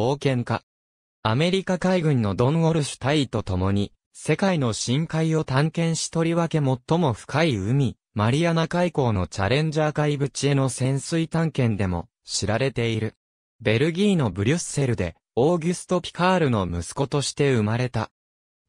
冒険家。アメリカ海軍のドン・ウォルシュ隊尉と共に、世界の深海を探検しとりわけ最も深い海、マリアナ海溝のチャレンジャー海淵への潜水探検でも知られている。ベルギーのブリュッセルで、オーギュスト・ピカールの息子として生まれた。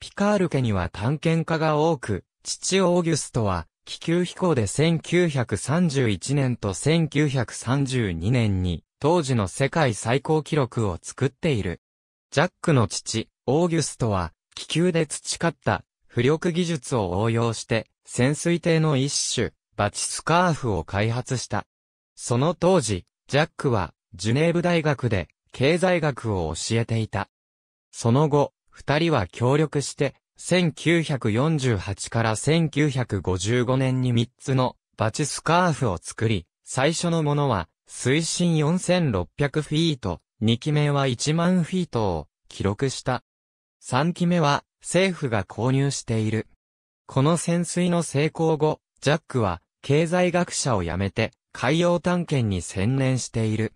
ピカール家には探検家が多く、父オーギュストは、気球飛行で1931年と1932年に、当時の世界最高記録を作っている。ジャックの父、オーギュストは、気球で培った浮力技術を応用して、潜水艇の一種、バチスカーフを開発した。その当時、ジャックは、ジュネーブ大学で、経済学を教えていた。その後、二人は協力して、1948から1955年に三つのバチスカーフを作り、最初のものは水深4600フィート、2機目は1万フィートを記録した。3機目は政府が購入している。この潜水の成功後、ジャックは経済学者を辞めて海洋探検に専念している。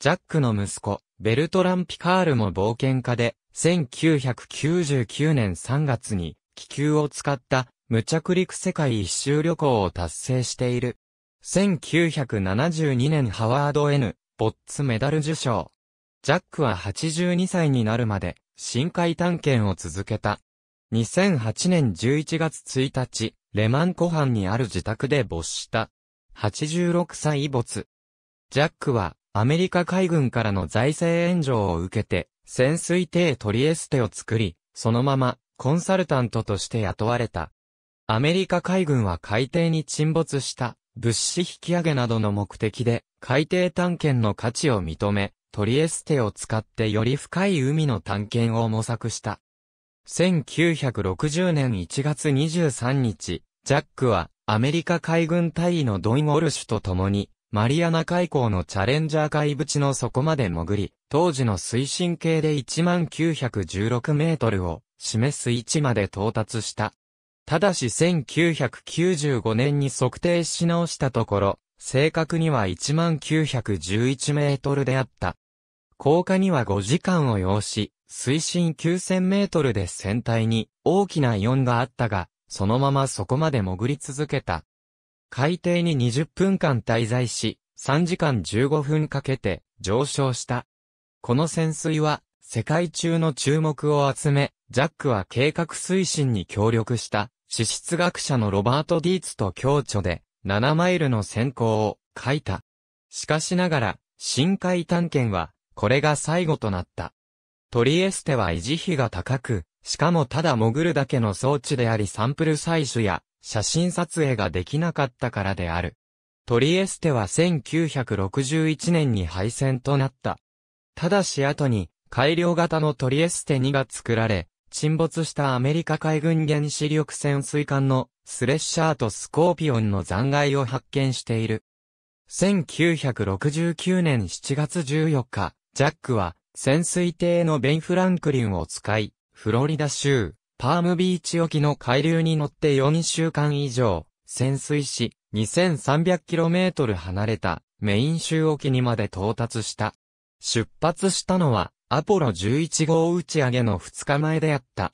ジャックの息子、ベルトラン・ピカールも冒険家で、1999年3月に気球を使った無着陸世界一周旅行を達成している。1972年ハワード N、ボッツメダル受賞。ジャックは82歳になるまで、深海探検を続けた。2008年11月1日、レマン湖畔にある自宅で没した。86歳没。ジャックは、アメリカ海軍からの財政援助を受けて、潜水艇トリエステを作り、そのまま、コンサルタントとして雇われた。アメリカ海軍は海底に沈没した物資引き上げなどの目的で海底探検の価値を認め、トリエステを使ってより深い海の探検を模索した。1960年1月23日、ジャックはアメリカ海軍大尉のドイン・ウォルシュと共にマリアナ海溝のチャレンジャー海淵の底まで潜り、当時の水深計で1916メートルを示す位置まで到達した。ただし1995年に測定し直したところ、正確には1911メートルであった。降下には5時間を要し、水深9000メートルで船体に大きなンがあったが、そのままそこまで潜り続けた。海底に20分間滞在し、3時間15分かけて上昇した。この潜水は世界中の注目を集め、ジャックは計画推進に協力した。地質学者のロバート・ディーツと共著で、7マイルの先行を書いた。しかしながら、深海探検は、これが最後となった。トリエステは維持費が高く、しかもただ潜るだけの装置でありサンプル採取や写真撮影ができなかったからである。トリエステは1961年に廃線となった。ただし後に改良型のトリエステ2が作られ、沈没したアメリカ海軍原子力潜水艦のスレッシャーとスコーピオンの残骸を発見している。1969年7月14日、ジャックは潜水艇のベン・フランクリンを使い、フロリダ州、パームビーチ沖の海流に乗って4週間以上、潜水し、2300km 離れたメイン州沖にまで到達した。出発したのはアポロ11号打ち上げの2日前であった。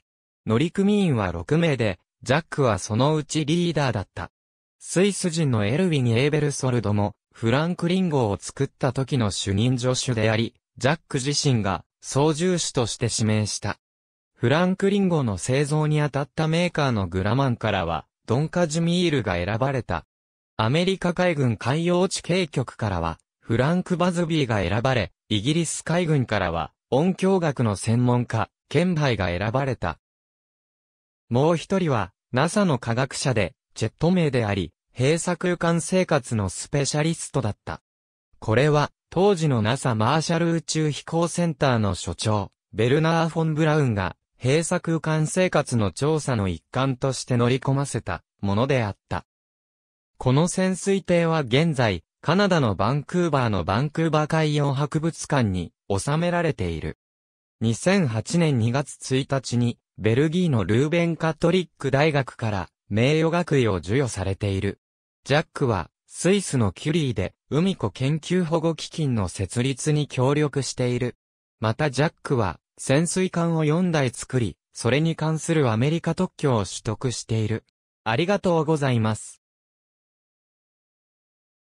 乗組員は6名で、ジャックはそのうちリーダーだった。スイス人のエルウィン・エーベルソルドも、フランクリン号を作った時の主任助手であり、ジャック自身が操縦士として指名した。フランクリン号の製造に当たったメーカーのグラマンからは、ドン・カジュミールが選ばれた。アメリカ海軍海洋地警局からは、フランク・バズビーが選ばれ、イギリス海軍からは、音響学の専門家、ケンハイが選ばれた。もう一人は、NASA の科学者で、ジェット名であり、閉鎖空間生活のスペシャリストだった。これは、当時の NASA マーシャル宇宙飛行センターの所長、ベルナー・フォン・ブラウンが、閉鎖空間生活の調査の一環として乗り込ませたものであった。この潜水艇は現在、カナダのバンクーバーのバンクーバー海洋博物館に収められている。2008年2月1日に、ベルギーのルーベンカトリック大学から名誉学位を授与されている。ジャックは、スイスのキュリーで、海子研究保護基金の設立に協力している。またジャックは、潜水艦を4台作り、それに関するアメリカ特許を取得している。ありがとうございます。